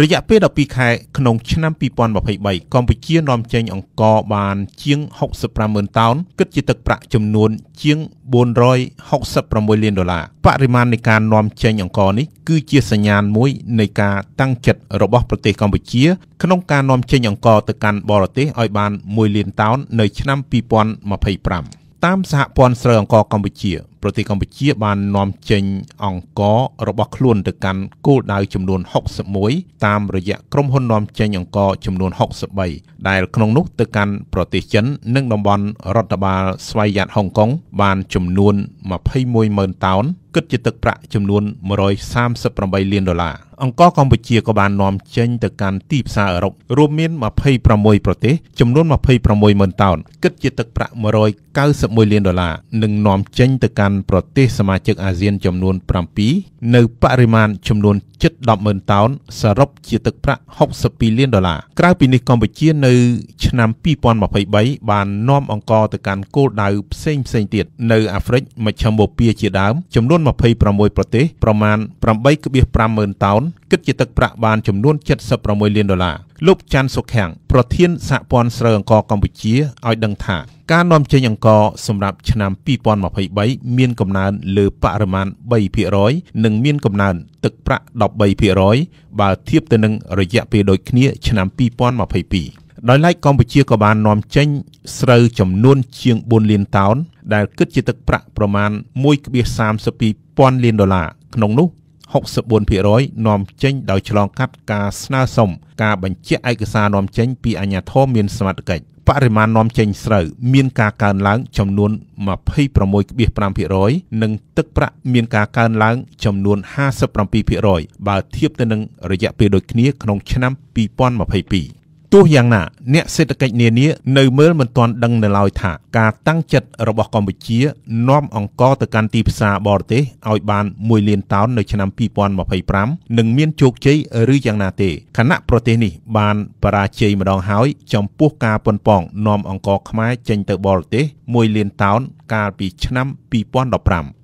រយៈពេល12ខែក្នុងឆ្នាំ2023កម្ពុជានាំចេញអង្ករបានជាង650,000តោនគិតជាទឹកប្រាក់ចំនួនជាង466លានដុល្លារបរិមាណនៃការនាំចេញអង្ករនេះ គឺជាសញ្ញាណមួយនៃការតាំងចិត្តរបស់ប្រទេសកម្ពុជា ក្នុងការនាំចេញអង្ករទៅកាន់បរទេសឲ្យបាន1លានតោននៅឆ្នាំ2025តាមសហព័ន្ធស្រូវអង្ករកម្ពុជាប្រទេសកម្ពុជាបាននាំចេញអង្កររបស់ខ្លួនទៅកាន់គោលដៅចំនួន61តាមរយៈក្រុមហ៊ុននាំចេញអង្ករចំនួន63ដែលក្នុងនោះទៅកាន់ប្រទេសចិននិងតំបន់រដ្ឋបាលស្វ័យយ័តហុងកុងបានចំនួន210000តោនគិតជាទឹកប្រាក់ចំនួន138លានដុល្លារអង្គរកម្ពុជាក៏បាននាំចេញទៅកាន់ទីផ្សារអឺរ៉ុបរួមមាន26ប្រទេសចំនួន26ម៉ឺនតោនគិតជាទឹកប្រាក់191លានដុល្លារនិងនាំចេញទៅកាន់ប្រទេសសមាជិកអាស៊ាន ចំនួន7នៅបរិមាណចំនួនជិត100000តោនសរុបជាទឹកប្រាក់62លានដុល្លារក្រៅពីនេះកម្ពុជានៅ ឆ្នាំ2023បាននាំអង្គរទៅកាន់គោលដៅផ្សេងផ្សេងទៀតនៅអាហ្វ្រិកមជ្ឈមបូព៌ាជាដើម ចំនួន26ប្រទេសប្រមាណ8.50000តោនគិតជាទឹកប្រាក់បានចំនួន76លានដុល្លារលោកច័ន្ទសុខាំងប្រធានសហព័ន្ធស្រូវអង្គរកម្ពុជាឲ្យដឹងថាការនាំចេញអង្គរសម្រាប់ឆ្នាំ2023មានកំណើនលើបរិមាណ3%និងមានកំណើនទឹកប្រាក់13%បើធៀបទៅនឹងរយៈពេលដូចគ្នាឆ្នាំ2022ដោយឡែកកម្ពុជាក៏បាននាំចេញ ស្រូវចំនួនជាង4លានតោន ដែលគិតជាទឹកប្រាក់ប្រមាណ1.32ពាន់លានដុល្លារក្នុងនោះ64%នាំចេញ ដោយឆ្លងកាត់ការស្នើសុំការបញ្ជាក់ឯកសារនាំចេញ ពីអាជ្ញាធរមានសមត្ថកិច្ចបរិមាណនាំចេញស្រូវ មានការកើនឡើងចំនួន26.5%និងទឹកប្រាក់មានការកើនឡើងចំនួន57%បើធៀបទៅនឹងរយៈពេលដូចគ្នាក្នុងឆ្នាំ2022ទោះយ៉ាងណាអ្នកសេដ្ឋកិច្ចនានានៅមើលមិនទាន់ដឹងនៅឡើយថា ការតាំងចិត្តរបស់កម្ពុជានាំអង្គរទៅកាន់ទីផ្សារបរទេសឲ្យ បាន1លានតោននៅ ឆ្នាំ2025នឹងមានជោគជ័យឬយ៉ាងណាទេខណៈប្រទេសនេះ បានបរាជ័យម្ដងហើយចំពោះការប៉ុនប៉ងនាំអង្គរខ្មែរចេញទៅបរទេស1លានតោន កាលពីឆ្នាំ2015